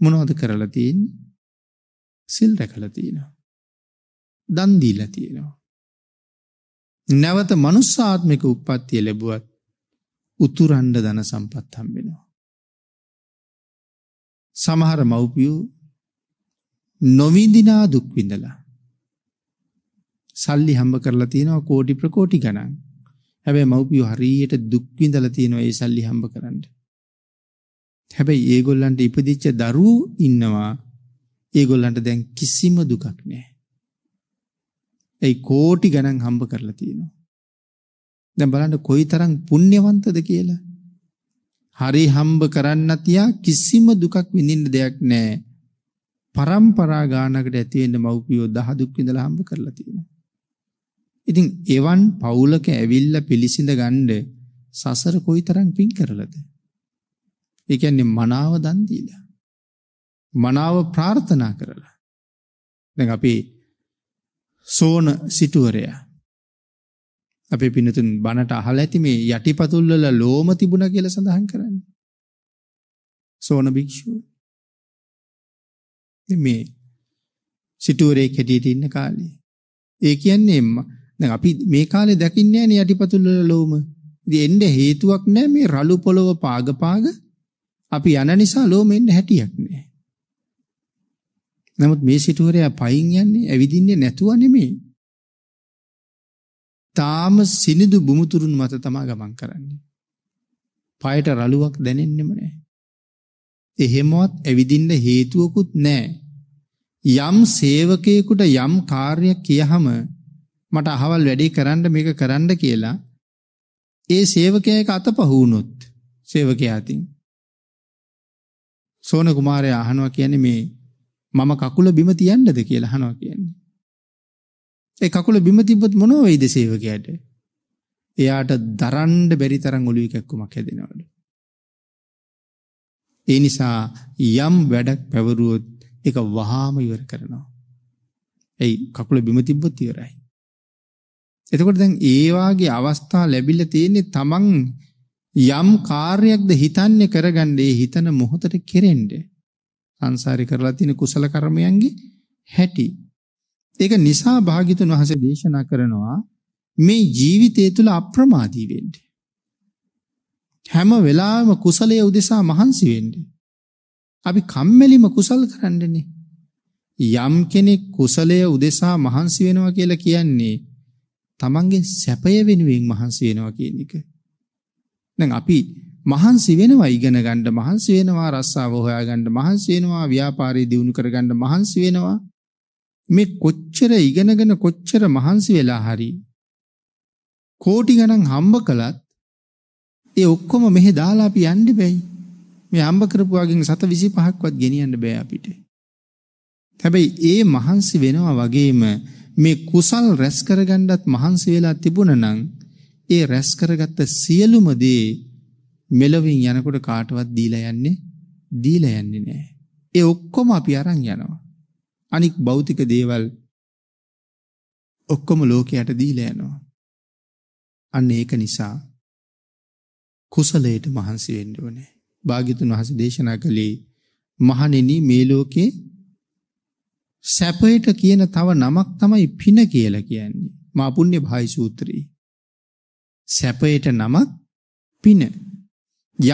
මොනවද කරලා තියෙන්නේ? සිල් රැකලා තියෙනවා. දන් දීලා තියෙනවා. නැවත මනුස්සාත්මික උප්පත්තිය ලැබුවත් උතුරන්ඩ ධන සම්පත් හම්බෙනවා. සමහර මව්පියෝ නොවිඳිනා දුක් විඳලා සල්ලි හම්බ කරලා තියෙනවා කෝටි ප්‍රකෝටි ගණන්. හැබැයි මව්පියෝ හරියට දුක් විඳලා තියෙනවා ඒ සල්ලි හම්බ කරන්න. හැබැයි ඒගොල්ලන්ට ඉපදිච්ච දරුවෝ ඉන්නවා. ඒගොල්ලන්ට දැන් කිසිම දුකක් නැහැ. ඒ කෝටි ගණන් හම්බ කරලා තියෙනවා. දැන් බලන්න කොයිතරම් පුණ්‍යවන්තද කියලා. හරි හම්බ කරන්න තියා කිසිම දුකක් විඳින්න දෙයක් නැහැ. පරම්පරා ගානකට ඇති වෙන්න මව්පියෝ දහ දුක් විඳලා හම්බ කරලා තියෙනවා. ඉතින් එවන් පවුලක ඇවිල්ලා පිළිසිඳ ගන්න සසර කොයිතරම් පිං කරලද? ඒ කියන්නේ මනාව දන් දීලා. මනාව ප්‍රාර්ථනා කරලා. දැන් අපි සෝන සිටුවරයා අපේ පින්නතුන් බණට අහලා ඇති මේ යටිපතුල් වල ලෝම තිබුණා කියලා සඳහන් කරන්නේ. සෝන භික්ෂුව. මේ සිටුවරේ කැඩීට ඉන්න කාලේ. ඒ කියන්නේ දැන් අපි මේ කාලේ දැකින්නේ නැහැ යටිපතුල් වල ලෝම. ඉතින් එන්න හේතුවක් නැහැ මේ රළු පොළව පාග පාග අපි යන නිසා ලෝම එන්න හැටියක් නැහැ. නමුත් මේ සිටුවරයා පයින් යන්නේ ඇවිදින්නේ නැතුව නෙමෙයි. තාම සිනිඳු බුමුතුරුන් මත තමා ගමන් කරන්නේ. පායට රළුවක් දැනෙන්නෙම නැහැ. එහෙමවත් ඇවිදින්න හේතුවකුත් නැහැ. යම් සේවකයෙකුට යම් කාර්යයක් කියහම මට අහවල් වැඩේ කරන්න මේක කරන්න කියලා ඒ සේවකයා එක අතපහ වුණොත් සේවකයා අතින් සෝන කුමාරයා අහනවා කියන්නේ මේ මම කකුල බිම තියන්නද කියලා අහනවා කියන්නේ. ඒ කකුල බිම තිබ්බොත් මොනව වෙයිද සේවකයාට? එයාට දරන්න බැරි තරම් ඔලුවේ කැක්කමක් හැදෙනවලු. ඒ නිසා යම් වැඩක් පැවරුවොත් ඒක වහාම ඉවර කරනවා. එයි කකුල බිම තිබ්බොත් ඉවරයි. එතකොට දැන් ඒ වාගේ අවස්ථා ලැබිලා තියෙන්නේ තමන් යම් කාර්යයක්ද හිතන්නේ කරගන්නේ හිතන මොහොතට කෙරෙන්නේ. සංසාරي කරලා තියෙන කුසල කර්මයන්ගේ හැටි. ඒක නිසා භාග්‍යතුන් වහන්සේ දේශනා කරනවා මේ ජීවිතය තුළ අප්‍රමාදී වෙන්න. හැම වෙලාවෙම කුසලයේ උදෙසා මහන්සි වෙන්න. අපි කම්මැලිම කුසල් කරන්නනේ. යම් කෙනෙක් කුසලයේ උදෙසා මහන්සි වෙනවා කියලා කියන්නේ තමන්ගේ සැපය වෙනුවෙන් මහන්සි වෙනවා කියන එක. දැන් අපි මහන්සි වෙනවා ඉගෙන ගන්න මහන්සි වෙනවා රස්සාව හොයාගන්න මහන්සි වෙනවා ව්‍යාපාරය දියුණු කරගන්න මහන්සි වෙනවා මේ කොච්චර ඉගෙනගෙන කොච්චර මහන්සි වෙලා හරි කෝටි ගණන් හම්බ කළත් ඒ ඔක්කොම මෙහෙ දාලා අපි යන්න බෑයි මේ හම්බ කරපු වගේ 125ක්වත් ගෙනියන්න බෑ අපිට හැබැයි ඒ මහන්සි වෙනවා වගේම මේ කුසල් රැස් කරගන්නත් මහන්සි වෙලා තිබුණනම් ඒ රැස් කරගත්ත සියලුම දේ මෙලවින් යනකොට කාටවත් දීලා යන්නේ දීලා යන්නේ නැහැ. ඒ ඔක්කොම අපි අරන් යනවා. අනික් භෞතික දේවල් ඔක්කොම ලෝකයට දීලා යනවා. අන්න ඒක නිසා කුසලයට මහන්සි වෙන්න ඕනේ. භාග්‍යතුන් වහන්සේ දේශනා කළේ මහණෙනි මේ ලෝකේ සැපයට කියන තව නමක් තමයි පින කියලා කියන්නේ. මා පුණ්‍ය භායි සූත්‍රයේ. සැපයට නමක් පින.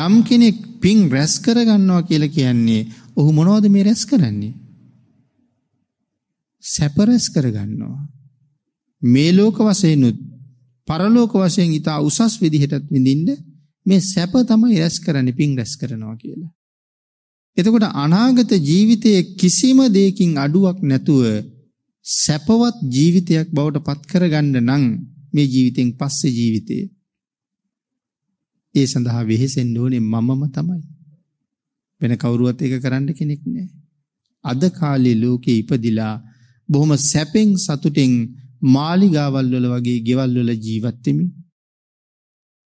යම් කෙනෙක් පින් රැස් කරගන්නවා කියලා කියන්නේ ඔහු මොනවද මේ රැස් කරන්නේ? සැප රැස් කරගන්නවා. මේ ලෝක වශයෙන්ුත් පරලෝක වශයෙන් ඊට උසස් විදිහටත් විඳින්න මේ සැප තමයි රැස් කරන්නේ පින් රැස් කරනවා කියලා. එතකොට අනාගත ජීවිතයේ කිසිම දෙයකින් අඩුවක් නැතුව සැපවත් ජීවිතයක් බවට පත් කරගන්න නම් මේ ජීවිතෙන් පස්සේ ජීවිතය ඒ සඳහා වෙහෙසෙන්න ඕනේ මමම තමයි වෙන කවුරුවත් ඒක කරන්න කෙනෙක් නෑ අද කාලේ ලෝකේ ඉපදිලා බොහොම සැපෙන් සතුටෙන් මාලිගාවල් වල වගේ ගෙවල් වල ජීවත් වෙමින්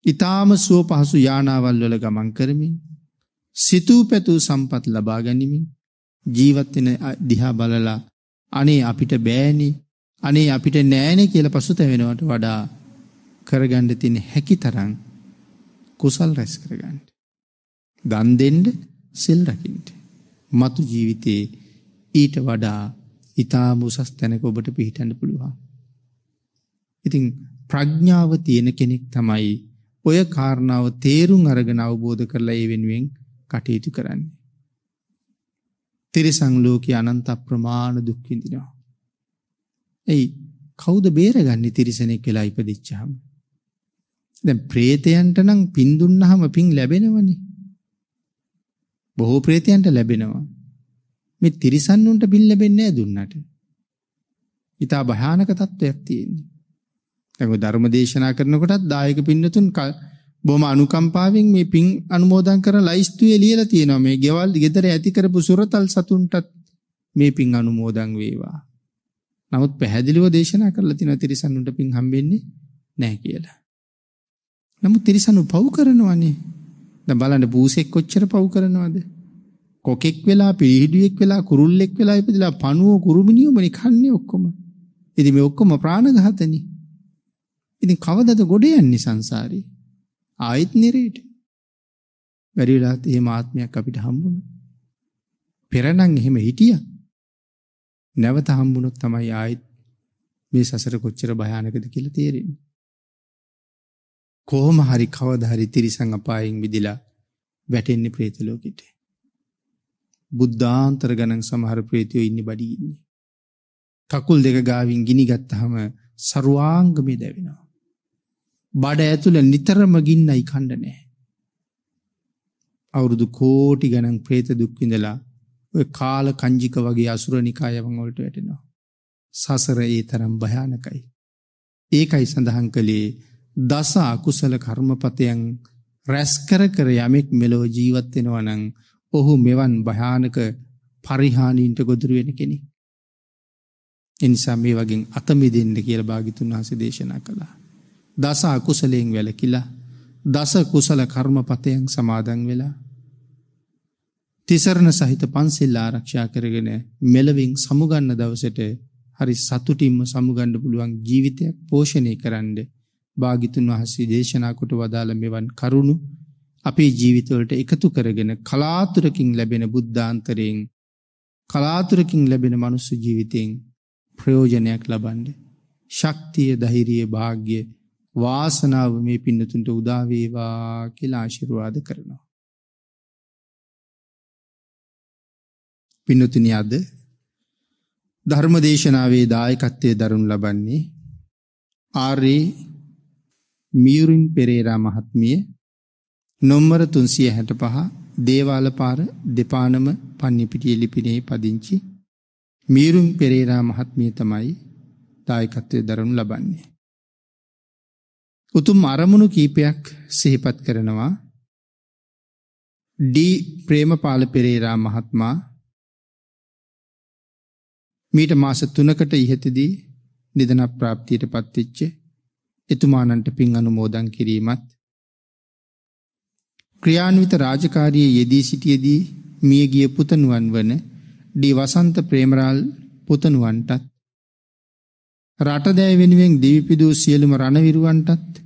ඊටාම සුව පහසු යානාවල් වල ගමන් කරමින් සිතූ පැතූ සම්පත් ලබා ගැනීමින් ජීවත්වෙන දිහා බලලා අනේ අපිට බෑනි අනේ අපිට නෑනෙ කියල පසුත වෙනවට වඩා කරගණ්ඩ තින හැකි තරං කුසල් රැස් කරගන්නට. දන්දෙන්ඩ සෙල් රකින්ට. මතු ජීවිතයේ ඊට වඩා ඉතා මුසස් තැනක ඔබට පිහිටන්න පුළුවන්. ඉතිං ප්‍රඥාව තියෙන කෙනෙක් තමයි ඔය කාරණාව තේරුම් අරගෙන අවබෝධ කරලා ඒ වෙනුවෙන් කටයුතු කරන්නේ. තිරිසං ලෝක අනන්ත ප්‍රමාණ දුක්විඳිනවා. ඇයි කෞද බේරගන්නේ තිරිසනෙක් වෙලා ඉපදිච්චාම. දැන් ප්‍රේතයන්ට නම් පින් දුන්නහම පින් ලැබෙනවනේ. බොහෝ ප්‍රේතයන්ට ලැබෙනවා. මේ තිරිසන්නුන්ට පින් ලැබෙන්නේ නැහැ දුන්නට. ඊට භයානක තත්වයක් තියෙන්නේ. දැන් ඔය ධර්ම දේශනා කරනකොටත් දායක පින්නතුන් බොහොම අනුකම්පාවෙන් මේ පින් අනුමෝදන් කරන ලයිස්තුවේ ලියලා තියෙනවා මේ ගෙවල් ගෙදර ඇති කරපු සුරතල් සතුන්ටත් මේ පින් අනුමෝදන් වේවා. නමුත් පැහැදිලිව දේශනා කරලා තියෙනවා තිරිසනුන්ට පින් හම්බෙන්නේ නැහැ කියලා. නමුත් තිරිසනු පව් කරනවනේ. දැන් බලන්න බූසෙක් කොච්චර පව් කරනවද? කොකෙක් වෙලා පිළිහිඩුවෙක් වෙලා කුරුල්ලෙක් වෙලා ඉපදිලා පණුව කුරුමිනියෝමනේ කන්නේ ඔක්කොම. ඉතින් මේ ඔක්කොම ප්‍රාණඝාතනේ. ඉතින් කවදද ගොඩ යන්නේ සංසාරේ? ආයෙත් නිරේට. බැරි වෙලාත් එහෙම ආත්මයක් අපිට හම්බුණා. පෙරනම් එහෙම හිටියා. නැවත හම්බුනොත් තමයි ආයෙත් මේ සසර කොච්චර භයානකද කියලා තේරෙන්නේ. කොහොම හරි කවදා හරි තිරිසන් අපායෙන් මිදිලා වැටෙන්නේ പ്രേත ලෝකෙට. බුද්ධාන්තර ගණන් සමහර പ്രേතයෝ ඉන්නේ බඩි ඉන්නේ. කකුල් දෙක ගාවින් ගිනි ගත්තාම ਸਰවාංගමේ දැවෙනවා. බඩ ඇතුළ නිතරම ගින්නයි කණ්ඩ නැහැ. අවුරුදු කෝටි ගණන් ප්‍රේත දුක් විඳලා ඔය කාල කංජික වගේ අසුරනිකායවන් වලට වැටෙනවා. සසර ඒ තරම් භයානකයි. ඒකයි සඳහන් කළේ දස අකුසල කර්මපතයන් රැස් කර කර යමෙක් මෙලොව ජීවත් වෙනවා නම් ඔහු මෙවන් භයානක පරිහානීන්ට ගොදුරු වෙන කෙනෙක්. එනිසා මේ වගේ අත මිදෙන්න කියලා භාග්‍යතුන් වහන්සේ දේශනා කළා. දස අකුසලයෙන් වැලකිලා දස කුසල කර්මපතයන් සමාදන් වෙලා තිසරණ සහිත පන්සිල්ල ආරක්ෂා කරගෙන මෙලවින් සමුගන්න දවසට හරි සතුටින්ම සමුගණ්ඩ පුළුවන් ජීවිතයක් පෝෂණය කරන්න භාගිතුන් වහසේ දේශනා කොට වදාළ මෙවන් කරුණු අපේ ජීවිතවලට එකතු කරගෙන කලාතුරකින් ලැබෙන බුද්ධාන්තරයෙන් කලාතුරකින් ලැබෙන මනුස්ස ජීවිතයෙන් ප්‍රයෝජනයක් ලබන්ඩ ශක්තිය දහිරිය භාග්‍ය වාසනාව මේ පින්නතුන්ට උදා වේවා කියලා ආශිර්වාද කරනවා. පින්නතුනි අද ධර්මදේශනාවේ දායකත්වයේ දරනු ලබන්නේ ආර්ය මියුරින් පෙරේරා මහත්මිය නොම්බර 365 දේවාල පාර දෙපානම පන්නිපිටිය ලිපිනේ පදිංචි මියුරින් පෙරේරා මහත්මිය තමයි දායකත්වයේ දරනු ලබන්නේ උතුම් අරමුණු කීපයක් සිහිපත් කරනවා ඩී ප්‍රේමපාල පෙරේරා මහත්මා මීට මාස 3කට ඉහතදී නිදන ප්‍රාප්තියට පත්වෙච්ච එතුමාණන්ට පින් අනුමෝදන් කිරීමත් ක්‍රියාන්විත රාජකාරියේ යෙදී සිටියේදී මිය ගිය පුතණුවන් වන ඩී වසන්ත ප්‍රේමරාල් පුතණුවන්ටත් රටදෑ වෙනුවෙන් දිවිපිදූ සියලුම රණවිරුවන්ටත්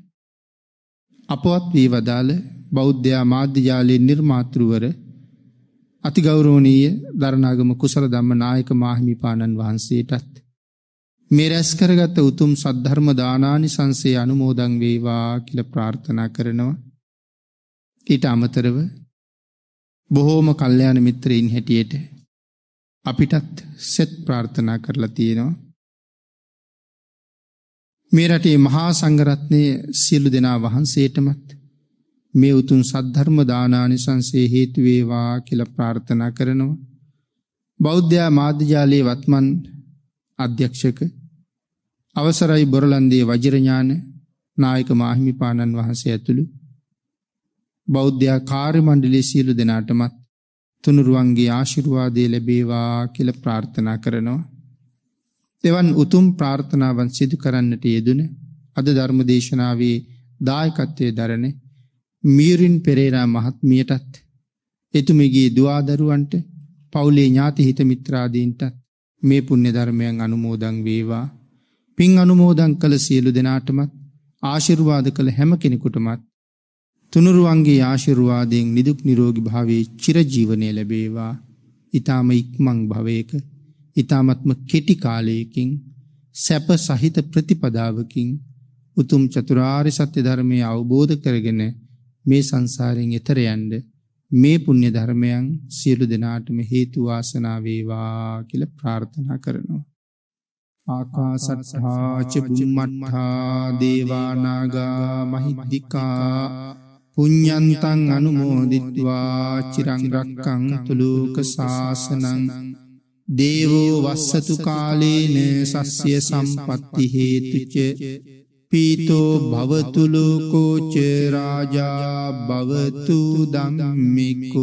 අපවත් වී වදාළ බෞද්ධයා මාධ්‍ය ජාලයේ නිර්මාතෘවර අතිගෞරවනීය දරණාගම කුසල ධම්ම නායක මාහිමිපාණන් වහන්සේටත් මේ රැස් කරගත් උතුම් සද්ධර්ම දානානිසංසය අනුමෝදන් වේවා කියලා ප්‍රාර්ථනා කරනවා. ඊට අමතරව බොහෝම කල්යාණ මිත්‍රයින් හැටියට අපිටත් සෙත් ප්‍රාර්ථනා කරලා තියෙනවා. මේ රටේ මහා සංඝරත්නයේ සියලු දෙනා වහන්සේටමත් මේ උතුම් සද්ධර්ම දානානිසංසයේ හේතු වේවා කියලා ප්‍රාර්ථනා කරනවා. බෞද්ධයා මාධ්‍යාලයේ වත්මන් අධ්‍යක්ෂක අවසරයි බොරලන්දේ වජිරඥාන නායක මාහිමිපාණන් වහන්සේ ඇතුළු බෞද්ධයා කාර්ය මණ්ඩලයේ සියලු දෙනාටමත් තුනුරුවන්ගේ ආශිර්වාදය ලැබේවා කියලා ප්‍රාර්ථනා කරනවා. එවන් උතුම් ප්‍රාර්ථනාවන් සිදු කරන්නට යෙදුන අද ධර්ම දේශනාවේ දායකත්වයේ දරණ මීරින් පෙරේරා මහත්මියටත් එතුමිගේ දුවාදරුවන්ට පවුලේ ඥාති හිත මිත්‍රාදීන්ටත් මේ පුණ්‍ය ධර්මයන් අනුමෝදන් වේවා පින් අනුමෝදන් කළ සියලු දෙනාටමත් ආශිර්වාද කළ හැම කෙනෙකුටමත් තුනුරුවන්ගේ ආශිර්වාදයෙන් නිදුක් නිරෝගී භාවයේ චිරජීවනය ලැබේවා ඊ타ම ඉක්මන් භවයක ඊ타මත්ම කෙටි කාලයකින් සැප සහිත ප්‍රතිපදාවකින් උතුම් චතුරාර්ය සත්‍ය ධර්මය අවබෝධ කරගෙන මේ සංසාරයෙන් එතර යන්න මේ පුණ්‍ය ධර්මයන් සියලු දෙනාටම හේතු වාසනා වේවා කියලා ප්‍රාර්ථනා කරනවා. ආකාසත්තා චුම්මත්තා දේවා නාග මහිද්దికා පුඤ්ඤන්තං අනුමෝදිත්වා චිරං රක්ඛන්තු ලෝක සාසනං දේවෝ වස්සතු කාලේන සස්්‍ය සම්පත්ති හේතුච පීතෝ භවතුලෝකෝච රාජා භවතු දම්මිකෝ